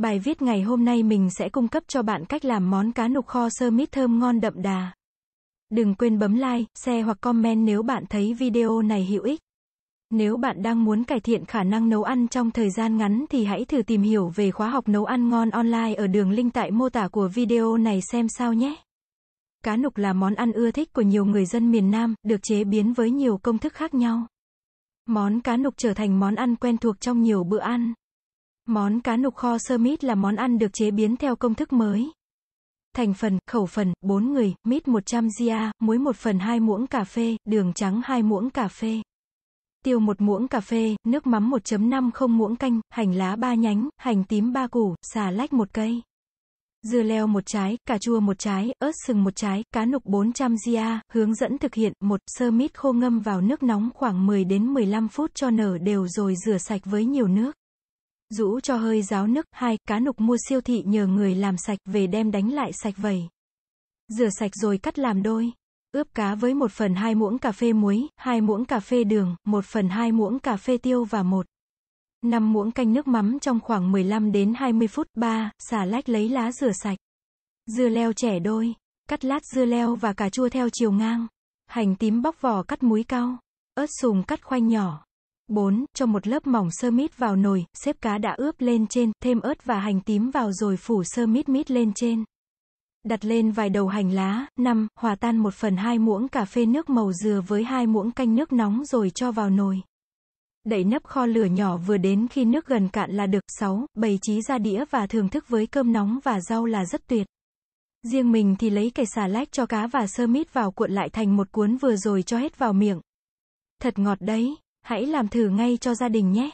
Bài viết ngày hôm nay mình sẽ cung cấp cho bạn cách làm món cá nục kho sơ mít thơm ngon đậm đà. Đừng quên bấm like, share hoặc comment nếu bạn thấy video này hữu ích. Nếu bạn đang muốn cải thiện khả năng nấu ăn trong thời gian ngắn thì hãy thử tìm hiểu về khóa học nấu ăn ngon online ở đường link tại mô tả của video này xem sao nhé. Cá nục là món ăn ưa thích của nhiều người dân miền Nam, được chế biến với nhiều công thức khác nhau. Món cá nục trở thành món ăn quen thuộc trong nhiều bữa ăn. Món cá nục kho sơ mít là món ăn được chế biến theo công thức mới. Thành phần, khẩu phần, 4 người, mít 100 gia, muối 1 phần 2 muỗng cà phê, đường trắng 2 muỗng cà phê. Tiêu 1 muỗng cà phê, nước mắm 1.50 muỗng canh, hành lá 3 nhánh, hành tím 3 củ, xà lách 1 cây. Dưa leo 1 trái, cà chua 1 trái, ớt sừng 1 trái, cá nục 400 gia, hướng dẫn thực hiện, 1. Sơ mít khô ngâm vào nước nóng khoảng 10 đến 15 phút cho nở đều rồi rửa sạch với nhiều nước. Rũ cho hơi ráo nức, hai, cá nục mua siêu thị nhờ người làm sạch về đem đánh lại sạch vầy. Rửa sạch rồi cắt làm đôi. Ướp cá với 1 phần 2 muỗng cà phê muối, 2 muỗng cà phê đường, 1 phần 2 muỗng cà phê tiêu và 1. 5 muỗng canh nước mắm trong khoảng 15 đến 20 phút. 3. Xả lách lấy lá rửa sạch. Dưa leo trẻ đôi. Cắt lát dưa leo và cà chua theo chiều ngang. Hành tím bóc vỏ cắt múi cao. ớt sùng cắt khoanh nhỏ. 4. Cho một lớp mỏng sơ mít vào nồi, xếp cá đã ướp lên trên, thêm ớt và hành tím vào rồi phủ sơ mít mít lên trên. Đặt lên vài đầu hành lá, 5. Hòa tan 1 phần 2 muỗng cà phê nước màu dừa với 2 muỗng canh nước nóng rồi cho vào nồi. Đậy nắp kho lửa nhỏ vừa đến khi nước gần cạn là được. 6. Bày trí ra đĩa và thưởng thức với cơm nóng và rau là rất tuyệt. Riêng mình thì lấy cải xà lách cho cá và sơ mít vào cuộn lại thành một cuốn vừa rồi cho hết vào miệng. Thật ngọt đấy. Hãy làm thử ngay cho gia đình nhé.